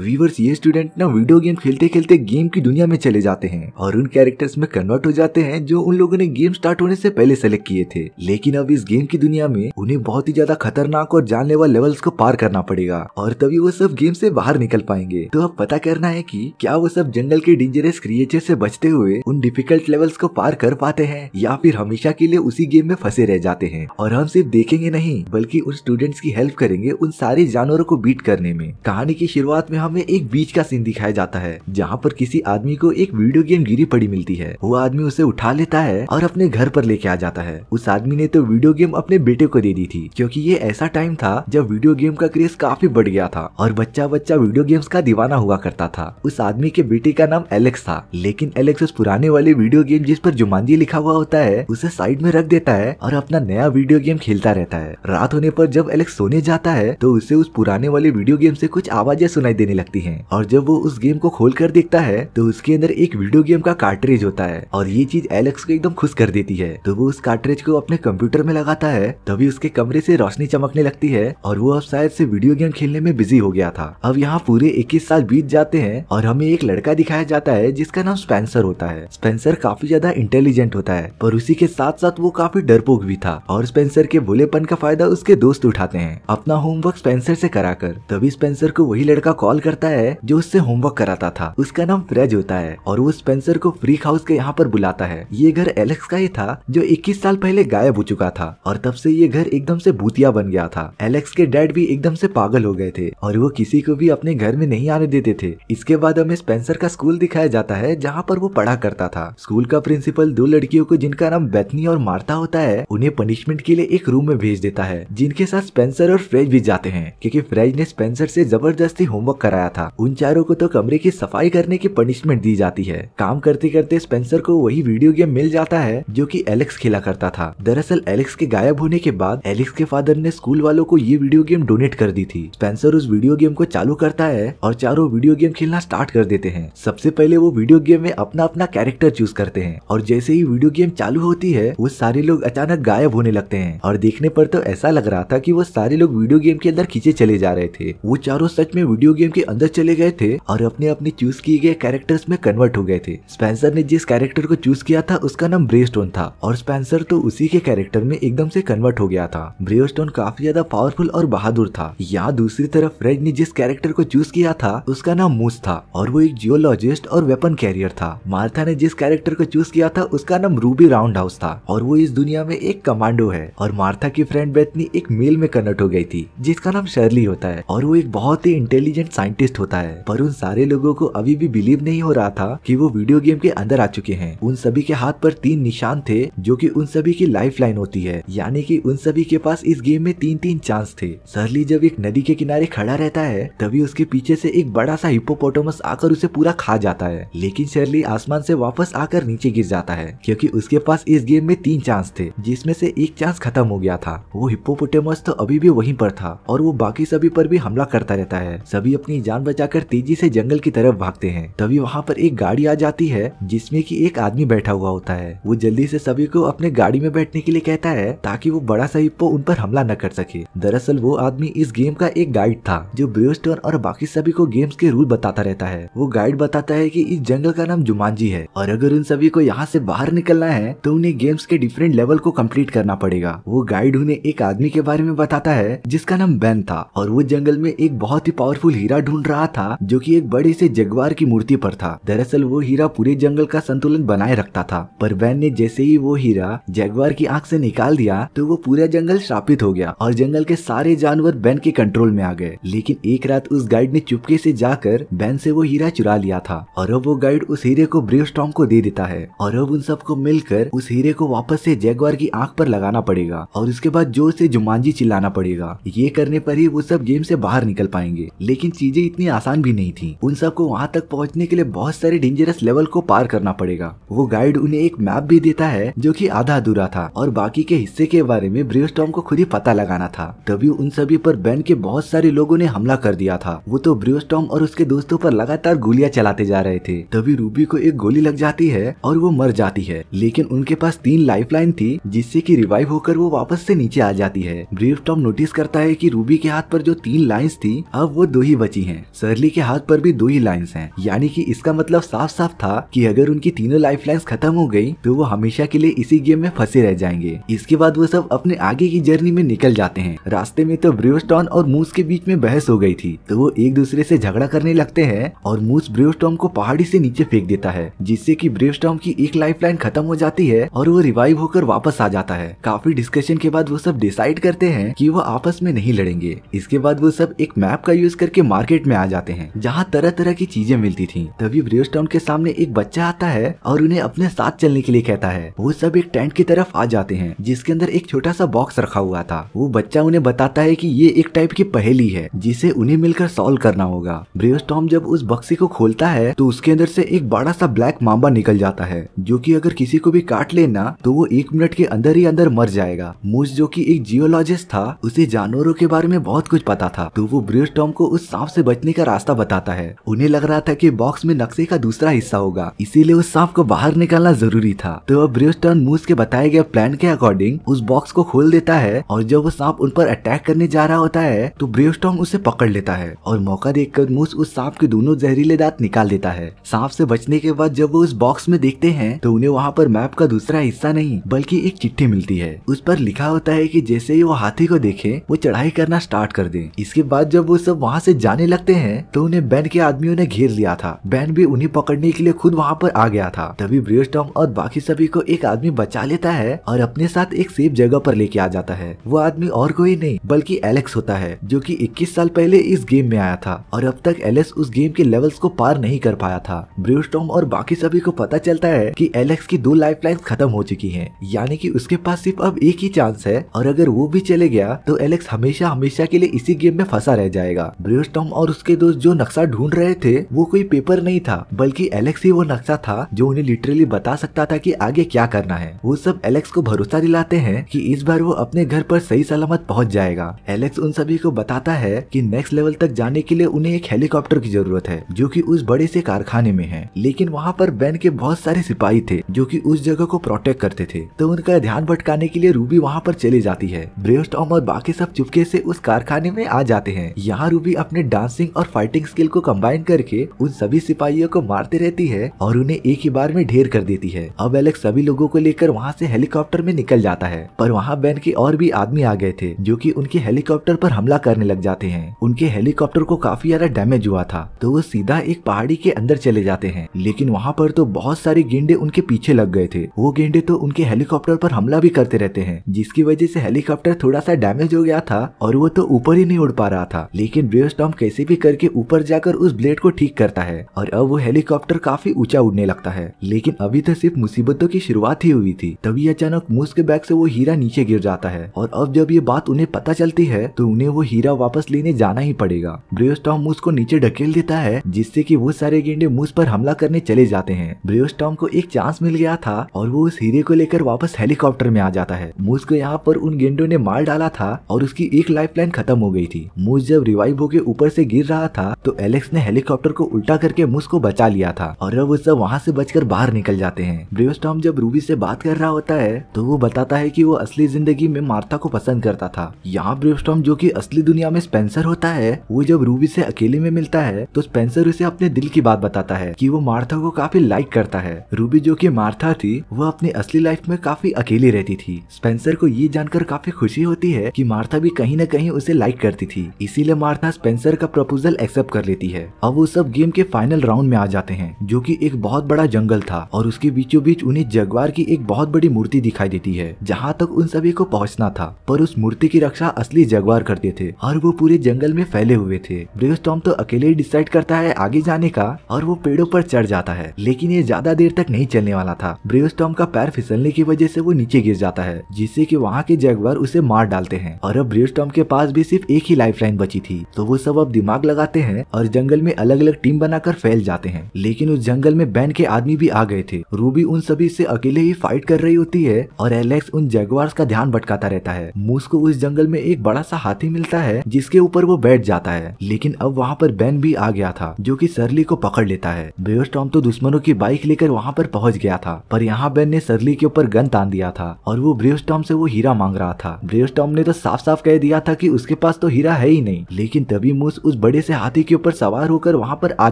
viewers ये student ना video game खेलते खेलते गेम की दुनिया में चले जाते हैं और उन कैरेक्टर्स में कन्वर्ट हो जाते हैं जो उन लोगों ने गेम स्टार्ट होने से पहले सेलेक्ट किए थे लेकिन अब इस गेम की दुनिया में उन्हें बहुत ही ज्यादा खतरनाक और जानलेवा लेवल्स को पार करना पड़ेगा और तभी वो सब गेम से बाहर निकल पाएंगे तो अब पता करना है की क्या वो सब जंगल के डेंजरस क्रिएचर से बचते हुए उन डिफिकल्ट लेवल्स को पार कर पाते हैं या फिर हमेशा के लिए उसी गेम में फंसे रह जाते हैं और हम सिर्फ देखेंगे नहीं बल्कि उन स्टूडेंट्स की हेल्प करेंगे उन सारे जानवरों को बीट करने में कहानी की शुरुआत में हम हमें में एक बीच का सीन दिखाया जाता है जहाँ पर किसी आदमी को एक वीडियो गेम गिरी पड़ी मिलती है वो आदमी उसे उठा लेता है और अपने घर पर लेके आ जाता है उस आदमी ने तो वीडियो गेम अपने बेटे को दे दी थी क्योंकि ये ऐसा टाइम था जब वीडियो गेम का क्रेज काफी बढ़ गया था और बच्चा बच्चा वीडियो गेम्स का दीवाना हुआ करता था उस आदमी के बेटे का नाम एलेक्स था लेकिन एलेक्स उस पुराने वाले वीडियो गेम जिस पर जुमानजी लिखा हुआ होता है उसे साइड में रख देता है और अपना नया वीडियो गेम खेलता रहता है रात होने पर जब एलेक्स सोने जाता है तो उसे उस पुराने वाले वीडियो गेम से कुछ आवाजें सुनाई देने लगती है और जब वो उस गेम को खोल कर देखता है तो उसके अंदर एक वीडियो गेम का कार्टरेज होता है और ये चीज एलेक्स को एकदम खुश कर देती है तो वो उस कार्टरेज को अपने कंप्यूटर में लगाता है तभी उसके कमरे से रोशनी चमकने लगती है और वो अब शायद से वीडियो गेम खेलने में बिजी हो गया था अब यहाँ पूरे इक्कीस साल बीत जाते हैं और हमें एक लड़का दिखाया जाता है जिसका नाम स्पेंसर होता है स्पेंसर काफी ज्यादा इंटेलिजेंट होता है पर उसी के साथ साथ वो काफी डरपोक भी था और स्पेंसर के भोलेपन का फायदा उसके दोस्त उठाते हैं अपना होमवर्क स्पेंसर से कराकर तभी स्पेंसर को वही लड़का कॉल करता है जो उससे होमवर्क कराता था उसका नाम फ्रेज होता है और वो स्पेंसर को फ्री हाउस के यहाँ पर बुलाता है ये घर एलेक्स का ही था जो इक्कीस साल पहले गायब हो चुका था और तब से ये घर एकदम से भूतिया बन गया था एलेक्स के डैड भी एकदम से पागल हो गए थे और वो किसी को भी अपने घर में नहीं आने देते थे इसके बाद हमें स्पेंसर का स्कूल दिखाया जाता है जहाँ पर वो पढ़ा करता था स्कूल का प्रिंसिपल दो लड़कियों को जिनका नाम बेथनी और मार्ता होता है उन्हें पनिशमेंट के लिए एक रूम में भेज देता है जिनके साथ स्पेंसर और फ्रेज भी जाते हैं क्योंकि फ्रेज ने स्पेंसर से जबरदस्ती होमवर्क कराया था उन चारों को तो कमरे की सफाई करने की पनिशमेंट दी जाती है काम करते करते स्पेंसर को वही वीडियो गेम मिल जाता है जो की एलेक्स खेला करता था दरअसल एलेक्स के गायब होने के बाद एलेक्स के फादर ने स्कूल वालों को ये वीडियो गेम डोनेट कर दी थी स्पेंसर उस वीडियो गेम को चालू करता है और चारों वीडियो गेम खेलना स्टार्ट कर देते हैं सबसे पहले वो वीडियो गेम में अपना अपना कैरेक्टर चूज करते हैं और जैसे ही वीडियो गेम चालू होती है वो सारे लोग अचानक गायब होने लगते हैं और देखने पर तो ऐसा लग रहा था कि वो सारे लोग वीडियो गेम के अंदर खींचे चले जा रहे थे वो चारों सच में वीडियो गेम के के अंदर चले गए थे और अपने अपने चूज किए गए कैरेक्टर्स में कन्वर्ट हो गए थे स्पेंसर ने जिस कैरेक्टर को चूज किया था उसका नाम ब्रेस्टोन था और स्पेंसर तो उसी के कैरेक्टर में एकदम से कन्वर्ट हो गया था ब्रेस्टोन काफी ज्यादा पावरफुल और बहादुर था यहाँ दूसरी तरफ फ्रेड ने जिस कैरेक्टर को चूज किया था उसका नाम मूस था और वो एक जियोलॉजिस्ट और वेपन कैरियर था मार्था ने जिस कैरेक्टर को चूज किया था उसका नाम रूबी राउंड हाउस था और वो इस दुनिया में एक कमांडो है और मार्था की फ्रेंड बेथनी एक मेल में कन्वर्ट हो गई थी जिसका नाम शर्ली होता है और वो एक बहुत ही इंटेलिजेंट साइंस साइंटिस्ट होता है पर उन सारे लोगों को अभी भी बिलीव नहीं हो रहा था कि वो वीडियो गेम के अंदर आ चुके हैं उन सभी के हाथ पर तीन निशान थे जो कि उन सभी की लाइफ लाइन होती है यानी कि उन सभी के पास इस गेम में तीन तीन चांस थे सरली जब एक नदी के किनारे खड़ा रहता है तभी उसके पीछे से एक बड़ा सा हिपोपोटोमस आकर उसे पूरा खा जाता है लेकिन शर्ली आसमान से वापस आकर नीचे गिर जाता है क्योंकि उसके पास इस गेम में तीन चांस थे जिसमे से एक चांस खत्म हो गया था वो हिपोपोटेमस तो अभी भी वहीं पर था और वो बाकी सभी पर भी हमला करता रहता है सभी अपनी अपनी जान बचाकर तेजी से जंगल की तरफ भागते हैं तभी वहाँ पर एक गाड़ी आ जाती है जिसमे की एक आदमी बैठा हुआ होता है वो जल्दी से सभी को अपने गाड़ी में बैठने के लिए कहता है ताकि वो बड़ा सा हिप्पो उन पर हमला न कर सके दरअसल वो आदमी इस गेम का एक गाइड था जो ब्रियोस्टन और बाकी सभी को गेम्स के रूल बताता रहता है वो गाइड बताता है कि इस जंगल का नाम जुमानजी है और अगर उन सभी को यहाँ से बाहर निकलना है तो उन्हें गेम्स के डिफरेंट लेवल को कम्प्लीट करना पड़ेगा वो गाइड उन्हें एक आदमी के बारे में बताता है जिसका नाम बैन था और वो जंगल में एक बहुत ही पावरफुल हीरा ढूंढ रहा था जो कि एक बड़े से जगवार की मूर्ति पर था दरअसल वो हीरा पूरे जंगल का संतुलन बनाए रखता था पर वैन ने जैसे ही वो हीरा जगवार की आंख से निकाल दिया तो वो पूरा जंगल श्रापित हो गया और जंगल के सारे जानवर बैन के कंट्रोल में आ गए लेकिन एक रात उस गाइड ने चुपके से जाकर बैन से वो हीरा चुरा लिया था और अब वो गाइड उस हीरे को ब्रेव स्टॉम को दे देता है और अब उन सबको मिलकर उस हीरे को वापस से जैगवार की आंख पर लगाना पड़ेगा और उसके बाद जोर से जुमानजी चिल्लाना पड़ेगा ये करने पर ही वो सब गेम से बाहर निकल पाएंगे लेकिन चीजें चीजें इतनी आसान भी नहीं थी उन सबको वहाँ तक पहुँचने के लिए बहुत सारे डेंजरस लेवल को पार करना पड़ेगा वो गाइड उन्हें एक मैप भी देता है जो की आधा अधूरा था और बाकी के हिस्से के बारे में ब्रियोस्टॉम को खुद ही पता लगाना था तभी उन सभी पर बैन के बहुत सारे लोगों ने हमला कर दिया था वो तो ब्रियोस्टॉम और उसके दोस्तों पर लगातार गोलियां चलाते जा रहे थे तभी रूबी को एक गोली लग जाती है और वो मर जाती है लेकिन उनके पास तीन लाइफलाइन थी जिससे कि रिवाइव होकर वो वापस से नीचे आ जाती है ब्रियोस्टॉम नोटिस करता है कि रूबी के हाथ पर जो तीन लाइंस थी अब वो दो ही बची हैं सरली के हाथ पर भी दो ही लाइन्स हैं यानी कि इसका मतलब साफ साफ था कि अगर उनकी तीनों लाइफ लाइन्स खत्म हो गई तो वो हमेशा के लिए इसी गेम में फंसे रह जाएंगे इसके बाद वो सब अपने आगे की जर्नी में निकल जाते हैं रास्ते में तो ब्रियोस्टॉन और मूस के बीच में बहस हो गई थी तो वो एक दूसरे से झगड़ा करने लगते हैं और मूस ब्रियोस्टॉम को पहाड़ी से नीचे फेंक देता है जिससे कि ब्रियोस्टॉम की एक लाइफ लाइन खत्म हो जाती है और वो रिवाइव होकर वापस आ जाता है काफी डिस्कशन के बाद वो सब डिसाइड करते हैं की वो आपस में नहीं लड़ेंगे इसके बाद वो सब एक मैप का यूज करके मार्केट मार्केट में आ जाते हैं जहाँ तरह तरह की चीजें मिलती थी तभी ब्रियोस्टाउन के सामने एक बच्चा आता है और उन्हें अपने साथ चलने के लिए कहता है वो सब एक टेंट की तरफ आ जाते हैं जिसके अंदर एक छोटा सा बॉक्स रखा हुआ था वो बच्चा उन्हें बताता है की ये एक टाइप की पहेली है जिसे उन्हें मिलकर सोल्व करना होगा ब्रियोस्टॉम जब उस बक्से को खोलता है तो उसके अंदर से एक बड़ा सा ब्लैक मामा निकल जाता है जो कि अगर किसी को भी काट लेना तो वो एक मिनट के अंदर ही अंदर मर जाएगा मुझ जो कि एक जियोलॉजिस्ट था उसे जानवरों के बारे में बहुत कुछ पता था तो वो टॉम को उस सांप से से बचने का रास्ता बताता है उन्हें लग रहा था कि बॉक्स में नक्शे का दूसरा हिस्सा होगा इसीलिए उस सांप को बाहर निकालना जरूरी था तो वह ब्रियोस्टन मूस के बताए गए प्लान के अकॉर्डिंग उस बॉक्स को खोल देता है और जब वो सांप उन पर अटैक करने जा रहा होता है तो ब्रेवस्टॉम उसे पकड़ लेता है और मौका देखकर मूस उस सांप के दोनों जहरीले दांत निकाल देता है सांप से बचने के बाद जब वो उस बॉक्स में देखते हैं तो उन्हें वहाँ पर मैप का दूसरा हिस्सा नहीं बल्कि एक चिट्ठी मिलती है उस पर लिखा होता है की जैसे ही वो हाथी को देखे वो चढ़ाई करना स्टार्ट कर दे इसके बाद जब वो सब वहाँ से जाने लगते हैं तो उन्हें बैन के आदमियों ने घेर लिया था बैन भी उन्हें पकड़ने के लिए खुद वहाँ पर आ गया था तभी ब्रियस्टॉम और बाकी सभी को एक आदमी बचा लेता है और अपने साथ एक सेफ जगह पर लेके आ जाता है वो आदमी और कोई नहीं बल्कि एलेक्स होता है जो की इक्कीस साल पहले इस गेम में आया था और अब तक एलेक्स उस गेम के लेवल्स को पार नहीं कर पाया था ब्रियस्टॉम और बाकी सभी को पता चलता है की एलेक्स की दो लाइफ खत्म हो चुकी है यानी की उसके पास सिर्फ अब एक ही चांस है और अगर वो भी चले गया तो एलेक्स हमेशा हमेशा के लिए इसी गेम में फंसा रह जाएगा ब्रियस्टॉम और उसके दोस्त जो नक्शा ढूंढ रहे थे वो कोई पेपर नहीं था बल्कि एलेक्स ही वो नक्शा था जो उन्हें लिटरली बता सकता था कि आगे क्या करना है वो सब एलेक्स को भरोसा दिलाते हैं कि इस बार वो अपने घर पर सही सलामत पहुंच जाएगा एलेक्स उन सभी को बताता है कि नेक्स्ट लेवल तक जाने के लिए उन्हें एक हेलीकॉप्टर की जरूरत है जो की उस बड़े से कारखाने में है लेकिन वहाँ पर बैन के बहुत सारे सिपाही थे जो की उस जगह को प्रोटेक्ट करते थे तो उनका ध्यान भटकाने के लिए रूबी वहाँ पर चली जाती है ब्रेस्ट और बाकी सब चुपके ऐसी उस कारखाने में आ जाते हैं यहाँ रूबी अपने डांस डांसिंग और फाइटिंग स्किल को कंबाइन करके उन सभी सिपाहियों को मारते रहती है और उन्हें एक ही बार में ढेर कर देती है अब एलेक्स सभी लोगो को लेकर वहाँ ऐसी हेलीकॉप्टर में निकल जाता है पर वहाँ बैन के और भी आदमी आ गए थे जो की उनके हेलीकॉप्टर आरोप हमला करने लग जाते हैं उनके हेलीकॉप्टर को काफी ज्यादा डैमेज हुआ था तो वो सीधा एक पहाड़ी के अंदर चले जाते हैं लेकिन वहाँ पर तो बहुत सारे गेंडे उनके पीछे लग गए थे वो गेंडे तो उनके हेलीकॉप्टर पर हमला भी करते रहते हैं जिसकी वजह से हेलीकॉप्टर थोड़ा सा डैमेज हो गया था और वो तो ऊपर ही नहीं उड़ पा रहा था लेकिन ब्रेव कैसे कैसे भी करके ऊपर जाकर उस ब्लेड को ठीक करता है और अब वो हेलीकॉप्टर काफी ऊंचा उड़ने लगता है लेकिन अभी तक सिर्फ मुसीबतों की शुरुआत ही हुई थी तभी अचानक मूस के बैग से वो हीरा नीचे गिर जाता है और अब जब ये बात उन्हें पता चलती है तो उन्हें वो हीरा वापस लेने जाना ही पड़ेगा ब्रियोस्टॉम मूस को नीचे ढकेल देता है जिससे की वो सारे गेंडे मूस पर हमला करने चले जाते हैं ब्रियोस्टॉम को एक चांस मिल गया था और वो उस हीरे को लेकर वापस हेलीकॉप्टर में आ जाता है मूस को यहाँ पर उन गेंडो ने मार डाला था और उसकी एक लाइफ खत्म हो गई थी मूस जब रिवाइव होकर ऊपर से गिर रहा था तो एलेक्स ने हेलीकॉप्टर को उल्टा करके मुस को बचा लिया था और अब वो सब वहाँ से बचकर बाहर निकल जाते हैं ब्रेवस्टॉम जब रूबी से बात कर रहा होता है तो वो बताता है की वो असली जिंदगी में मार्था को पसंद करता था यहाँ ब्रेवस्टॉम जो की असली दुनिया में स्पेंसर होता है वो जब रूबी से अकेले में मिलता है तो स्पेंसर उसे अपने दिल की बात बताता है की वो मार्था को काफी लाइक करता है रूबी जो की मार्था थी वो अपनी असली लाइफ में काफी अकेली रहती थी स्पेंसर को ये जानकर काफी खुशी होती है कि मार्था भी कहीं न कहीं उसे लाइक करती थी इसीलिए मार्था स्पेंसर का प्रपोजल एक्सेप्ट कर लेती है अब वो सब गेम के फाइनल राउंड में आ जाते हैं जो की एक बहुत बड़ा जंगल था और उसके बीचों बीच उन्हें जगवार की एक बहुत बड़ी मूर्ति दिखाई देती है जहाँ तक उन सभी को पहुँचना था पर उस मूर्ति की रक्षा असली जगवार करते थे और वो पूरे जंगल में फैले हुए थे ब्रेस्टॉम तो अकेले ही डिसाइड करता है आगे जाने का और वो पेड़ों पर चढ़ जाता है लेकिन ये ज्यादा देर तक नहीं चलने वाला था ब्रेस्टॉम का पैर फिसलने की वजह से वो नीचे गिर जाता है जिससे की वहाँ के जगवार उसे मार डालते हैं और अब ब्रेस्टॉम के पास भी सिर्फ एक ही लाइफ बची थी तो वो सब अब दिमाग लगाते हैं और जंगल में अलग अलग टीम बनाकर फैल जाते हैं लेकिन उस जंगल में बैन के आदमी भी आ गए थे रूबी उन सभी से अकेले ही फाइट कर रही होती है और एलेक्स उन जगवार्स का ध्यान भटकाता रहता है मूस को उस जंगल में एक बड़ा सा हाथी मिलता है जिसके ऊपर वो बैठ जाता है लेकिन अब वहाँ पर बैन भी आ गया था जो की सरली को पकड़ लेता है बेयोस्टॉम तो दुश्मनों की बाइक लेकर वहाँ पर पहुँच गया था पर यहाँ बैन ने सरली के ऊपर गन तान दिया था और वो ब्रियोस्टॉम से वो हीरा मांग रहा था ब्रियोस्टॉम ने तो साफ साफ कह दिया था की उसके पास तो हीरा है ही नहीं लेकिन तभी मूस उस बड़े से हाथी के ऊपर सवार होकर वहाँ पर आ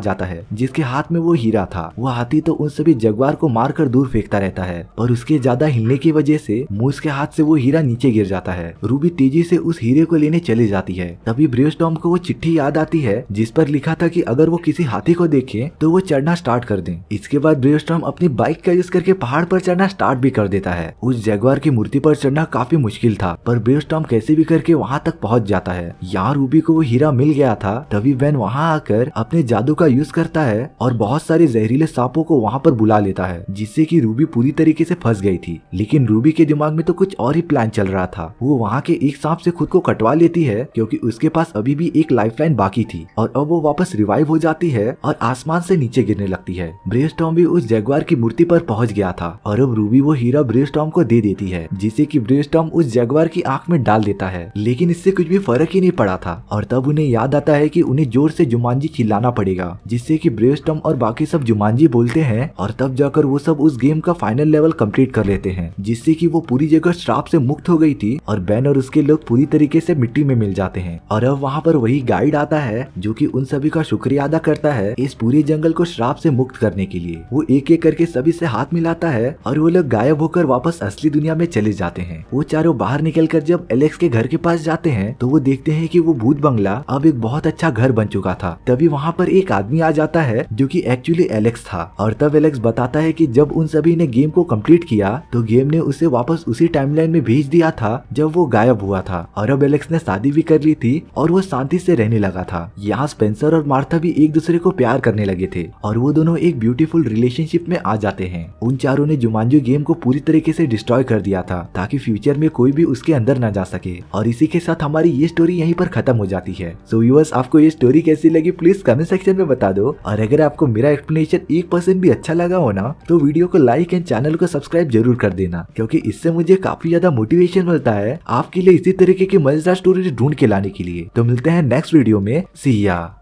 जाता है जिसके हाथ में वो हीरा था वह हाथी तो उन सभी जगवार को मार कर दूर फेंकता रहता है पर उसके ज्यादा हिलने की वजह से मूस के हाथ से वो हीरा नीचे गिर जाता है रूबी तेजी से उस हीरे को लेने चली जाती है तभी ब्रियोस्टॉम को वो चिट्ठी याद आती है जिस पर लिखा था की अगर वो किसी हाथी को देखे तो वो चढ़ना स्टार्ट कर दे इसके बाद ब्रियोस्टॉम अपनी बाइक का यूज करके पहाड़ पर चढ़ना स्टार्ट भी कर देता है उस जगवार की मूर्ति पर चढ़ना काफी मुश्किल था पर ब्रियोस्टॉम कैसे भी करके वहाँ तक पहुँच जाता है यहाँ रूबी को वो हीरा मिल गया था था तभी वैन वहाँ आकर अपने जादू का यूज करता है और बहुत सारे जहरीले सांपों को वहाँ पर बुला लेता है जिससे की रूबी पूरी तरीके से फंस गई थी लेकिन रूबी के दिमाग में तो कुछ और ही प्लान चल रहा था वो वहाँ के एक सांप से खुद को कटवा लेती है क्योंकि उसके पास अभी भी एक लाइफ बाकी थी और अब वो वापस रिवाइव हो जाती है और आसमान से नीचे गिरने लगती है ब्रेस्ट भी उस जगवार की मूर्ति पर पहुंच गया था और अब रूबी वो हीरा ब्रेस्ट को दे देती है जिसे की ब्रेस्टॉम उस जगवार की आंख में डाल देता है लेकिन इससे कुछ भी फर्क ही नहीं पड़ा था और तब उन्हें याद आता है है कि उन्हें जोर से जुमानजी चिल्लाना पड़ेगा जिससे कि ब्रेवस्टम और बाकी सब जुमानजी बोलते हैं और तब जाकर वो सब उस गेम का फाइनल लेवल कम्प्लीट कर लेते हैं जिससे की वो पूरी जगह श्राप से मुक्त हो गई थी और बैन और उसके लोग पूरी तरीके से मिट्टी में मिल जाते हैं और अब वहाँ पर वही गाइड आता है जो की उन सभी का शुक्रिया अदा करता है इस पूरे जंगल को श्राप से मुक्त करने के लिए वो एक एक करके सभी से हाथ मिलाता है और वो लोग गायब होकर वापस असली दुनिया में चले जाते हैं वो चारों बाहर निकल कर जब एलेक्स के घर के पास जाते हैं तो वो देखते हैं कि वो भूत बंगला अब एक बहुत अच्छा घर बन चुका था तभी वहाँ पर एक आदमी आ जाता है जो कि एक्चुअली एलेक्स था और तब एलेक्स बताता है कि जब उन सभी ने गेम को कंप्लीट किया तो गेम ने उसे वापस उसी टाइमलाइन में भेज दिया था जब वो गायब हुआ था और अब एलेक्स ने शादी भी कर ली थी और वो शांति से रहने लगा था यहाँ स्पेंसर और मार्था भी एक दूसरे को प्यार करने लगे थे और वो दोनों एक ब्यूटीफुल रिलेशनशिप में आ जाते हैं उन चारों ने जुमानजू गेम को पूरी तरीके से डिस्ट्रॉय कर दिया था ताकि फ्यूचर में कोई भी उसके अंदर ना जा सके और इसी के साथ हमारी ये स्टोरी यहीं पर खत्म हो जाती है सो so, व्यूअर्स आपको ये स्टोरी कैसी लगी प्लीज कमेंट सेक्शन में बता दो और अगर आपको मेरा एक्सप्लेनेशन एक परसेंट भी अच्छा लगा हो ना तो वीडियो को लाइक एंड चैनल को सब्सक्राइब जरूर कर देना क्योंकि इससे मुझे काफी ज्यादा मोटिवेशन मिलता है आपके लिए इसी तरीके की मजेदार स्टोरी ढूंढ के लाने के लिए तो मिलते हैं नेक्स्ट वीडियो में सिया